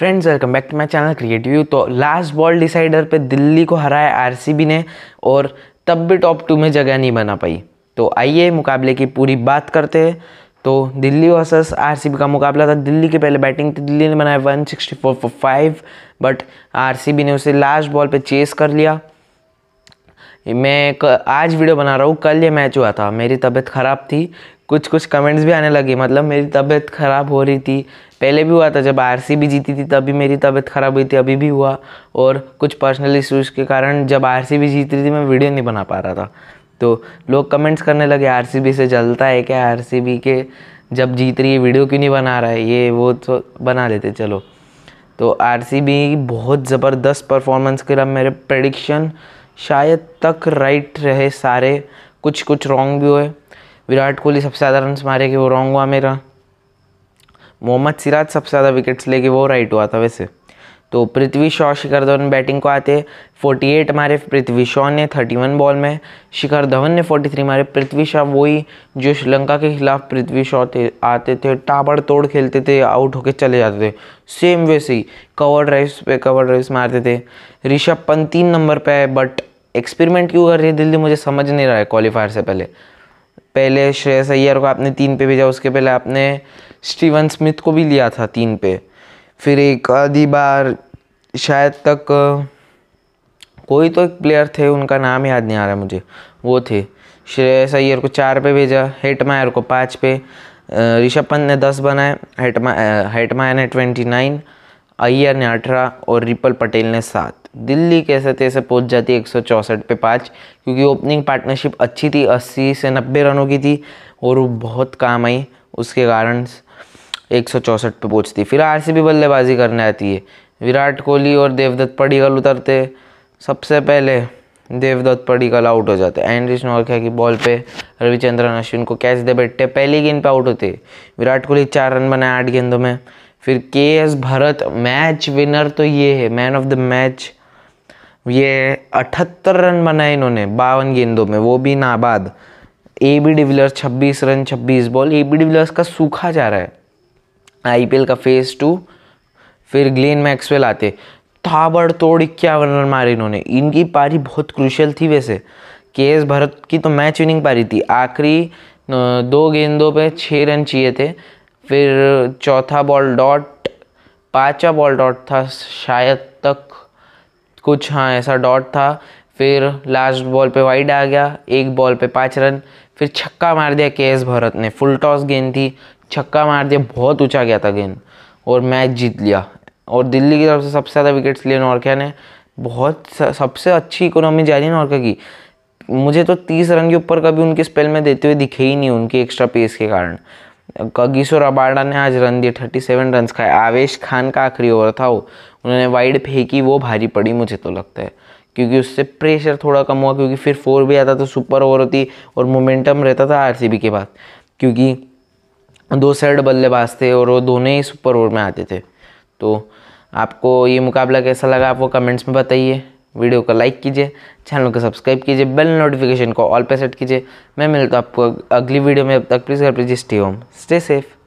friends welcome back to my channel creative तो last ball decider पे दिल्ली को हराया आरसीबी ने और तब भी टॉप टू में जगह नहीं बना पाई तो आइए मुकाबले की पूरी बात करते हैं तो दिल्ली वर्सेस आरसीबी का मुकाबला था दिल्ली की पहले बैटिंग थी दिल्ली ने बनाया one sixty four five but RCB ने उसे लास्ट बॉल पर चेस कर लिया मैं आज वीडियो बना रहा हूँ कल ये मैच हुआ था मेरी तबीयत ख़राब थी कुछ कुछ कमेंट्स भी आने लगी मतलब मेरी तबीयत ख़राब हो रही थी पहले भी हुआ था जब आर भी जीती थी तभी मेरी तबीयत ख़राब हुई थी अभी भी हुआ और कुछ पर्सनल इशूज़ के कारण जब आर भी जीत रही थी मैं वीडियो नहीं बना पा रहा था तो लोग कमेंट्स करने लगे आर से जलता है क्या आर के जब जीत रही है वीडियो क्यों नहीं बना रहा है ये वो तो बना लेते चलो तो आर बहुत ज़बरदस्त परफॉर्मेंस के लिए मेरे प्रडिक्शन शायद तक राइट रहे सारे कुछ कुछ रॉन्ग भी हुए विराट कोहली सबसे ज़्यादा रन मारे कि वो रॉन्ग हुआ मेरा मोहम्मद सिराज सबसे ज़्यादा विकेट्स लेके वो राइट हुआ था वैसे तो पृथ्वी शॉ शिखर धवन बैटिंग को आते 48 मारे पृथ्वी शॉ ने 31 बॉल में शिखर धवन ने 43 मारे पृथ्वी शॉ वही जो श्रीलंका के खिलाफ पृथ्वी शॉ थे आते थे टाबड़ तोड़ खेलते थे आउट होके चले जाते थे सेम वैसे ही कवर ड्राइव पे कवर ड्राइव मारते थे ऋषभ पंत तीन नंबर पे है बट एक्सपेरिमेंट क्यों कर रही है दिल्ली मुझे समझ नहीं रहा है क्वालिफायर से पहले पहले श्रेयस अय्यर को आपने तीन पे भेजा उसके पहले आपने स्टीवन स्मिथ को भी लिया था तीन पे फिर एक आधी बार शायद तक कोई तो एक प्लेयर थे उनका नाम याद नहीं आ रहा मुझे वो थे श्रेयस अय्यर को चार पे भेजा हेटमायर को पाँच पे ऋषभ पंत ने दस बनाए हेटमा हेटमायर ने ट्वेंटी नाइन अय्यर ने अठारह और रिपल पटेल ने सात दिल्ली कैसे तैसे पहुंच जाती है एक पे पाँच क्योंकि ओपनिंग पार्टनरशिप अच्छी थी अस्सी से नब्बे रनों की थी और वो बहुत काम आई उसके कारण एक पे पहुंचती फिर आरसीबी बल्लेबाजी करने आती है विराट कोहली और देवदत्त पडिकल उतरते सबसे पहले देवदत्त पडिकल आउट हो जाते और क्या की बॉल पे रविचंद्रन अश्विन को कैच दे बैठते पहली गेंद पे आउट होते विराट कोहली चार रन बनाए आठ गेंदों में फिर के एस भरत मैच विनर तो ये है मैन ऑफ द मैच ये अठहत्तर रन बनाए इन्होंने बावन गेंदों में वो भी नाबाद ए बी डिविलियर्स छब्बीस रन छब्बीस बॉल ए बी डिविलियर्स का सूखा जा रहा है आईपीएल का फेज़ टू फिर ग्लेन मैक्सवेल आते तोड़ इक्यावन रन मारे इन्होंने इनकी पारी बहुत क्रुशियल थी वैसे के एस भरत की तो मैच विनिंग पारी थी आखिरी दो गेंदों पे छः रन चाहिए थे फिर चौथा बॉल डॉट पांचवा बॉल डॉट था शायद तक कुछ हाँ ऐसा डॉट था फिर लास्ट बॉल पे वाइड आ गया एक बॉल पे पाँच रन फिर छक्का मार दिया के एस भरत ने फुल टॉस गेंद थी छक्का मार दिया बहुत ऊंचा गया था गेंद और मैच जीत लिया और दिल्ली की तरफ से सबसे ज़्यादा विकेट्स लिए नौरकिया ने बहुत सबसे अच्छी इकोनॉमी जारी नॉर्का की मुझे तो तीस रन के ऊपर कभी उनके स्पेल में देते हुए दिखे ही नहीं उनके एक्स्ट्रा पेस के कारण किशोर अबाडा ने आज रन दिए सेवन रन खाए आवेश खान का आखिरी ओवर था वो उन्होंने वाइड फेंकी वो भारी पड़ी मुझे तो लगता है क्योंकि उससे प्रेशर थोड़ा कम हुआ क्योंकि फिर फोर भी आता तो सुपर ओवर होती और मोमेंटम रहता था आर के बाद क्योंकि दो साइड बल्लेबाज थे और वो दोनों ही सुपर ओवर में आते थे तो आपको ये मुकाबला कैसा लगा आप वो कमेंट्स में बताइए वीडियो को लाइक कीजिए चैनल को सब्सक्राइब कीजिए बेल नोटिफिकेशन को ऑल पे सेट कीजिए मैं मिलता हूँ आपको अगली वीडियो में अब तक please please stay home stay safe